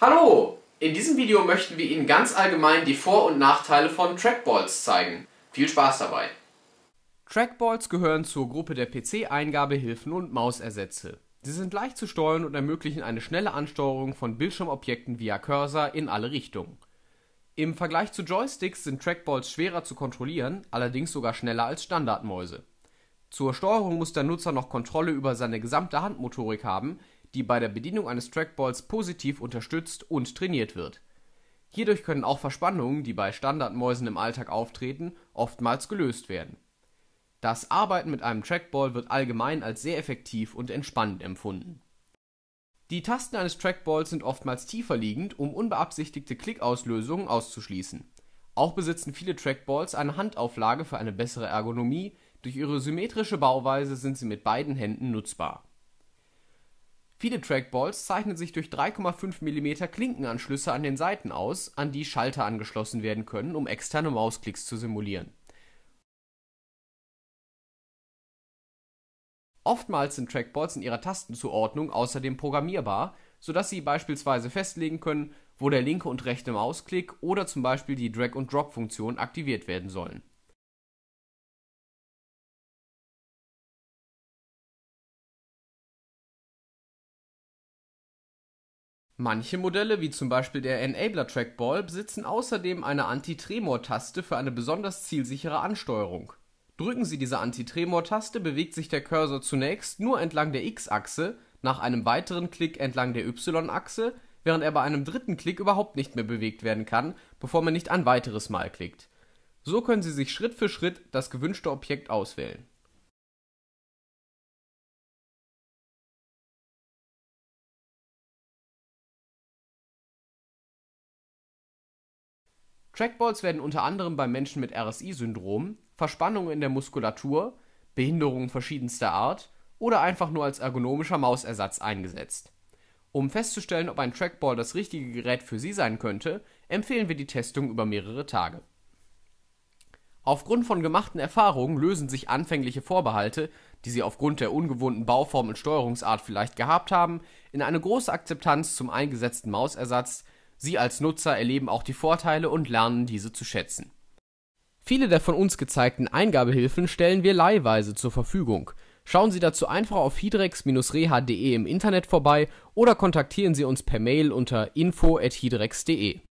Hallo! In diesem Video möchten wir Ihnen ganz allgemein die Vor- und Nachteile von Trackballs zeigen. Viel Spaß dabei! Trackballs gehören zur Gruppe der PC-Eingabehilfen und Mausersätze. Sie sind leicht zu steuern und ermöglichen eine schnelle Ansteuerung von Bildschirmobjekten via Cursor in alle Richtungen. Im Vergleich zu Joysticks sind Trackballs schwerer zu kontrollieren, allerdings sogar schneller als Standardmäuse. Zur Steuerung muss der Nutzer noch Kontrolle über seine gesamte Handmotorik haben, die bei der Bedienung eines Trackballs positiv unterstützt und trainiert wird. Hierdurch können auch Verspannungen, die bei Standardmäusen im Alltag auftreten, oftmals gelöst werden. Das Arbeiten mit einem Trackball wird allgemein als sehr effektiv und entspannend empfunden. Die Tasten eines Trackballs sind oftmals tiefer liegend, um unbeabsichtigte Klickauslösungen auszuschließen. Auch besitzen viele Trackballs eine Handauflage für eine bessere Ergonomie, durch ihre symmetrische Bauweise sind sie mit beiden Händen nutzbar Viele Trackballs zeichnen sich durch 3,5 mm Klinkenanschlüsse an den Seiten aus, an die Schalter angeschlossen werden können, um externe Mausklicks zu simulieren. Oftmals sind Trackballs in ihrer Tastenzuordnung außerdem programmierbar, sodass Sie beispielsweise festlegen können, wo der linke und rechte Mausklick oder zum Beispiel die Drag-and-Drop-Funktion aktiviert werden sollen Manche Modelle, wie zum Beispiel der Enabler Trackball, besitzen außerdem eine Anti-Tremor-Taste für eine besonders zielsichere Ansteuerung. Drücken Sie diese Anti-Tremor-Taste, bewegt sich der Cursor zunächst nur entlang der X-Achse, nach einem weiteren Klick entlang der Y-Achse, während er bei einem dritten Klick überhaupt nicht mehr bewegt werden kann, bevor man nicht ein weiteres Mal klickt. So können Sie sich Schritt für Schritt das gewünschte Objekt auswählen Trackballs werden unter anderem bei Menschen mit RSI-Syndrom, Verspannungen in der Muskulatur, Behinderungen verschiedenster Art oder einfach nur als ergonomischer Mausersatz eingesetzt. Um festzustellen, ob ein Trackball das richtige Gerät für Sie sein könnte, empfehlen wir die Testung über mehrere Tage. Aufgrund von gemachten Erfahrungen lösen sich anfängliche Vorbehalte, die Sie aufgrund der ungewohnten Bauform und Steuerungsart vielleicht gehabt haben, in eine große Akzeptanz zum eingesetzten Mausersatz, Sie als Nutzer erleben auch die Vorteile und lernen diese zu schätzen. Viele der von uns gezeigten Eingabehilfen stellen wir leihweise zur Verfügung. Schauen Sie dazu einfach auf hydrex-reha.de im Internet vorbei oder kontaktieren Sie uns per Mail unter info@hydrex.de.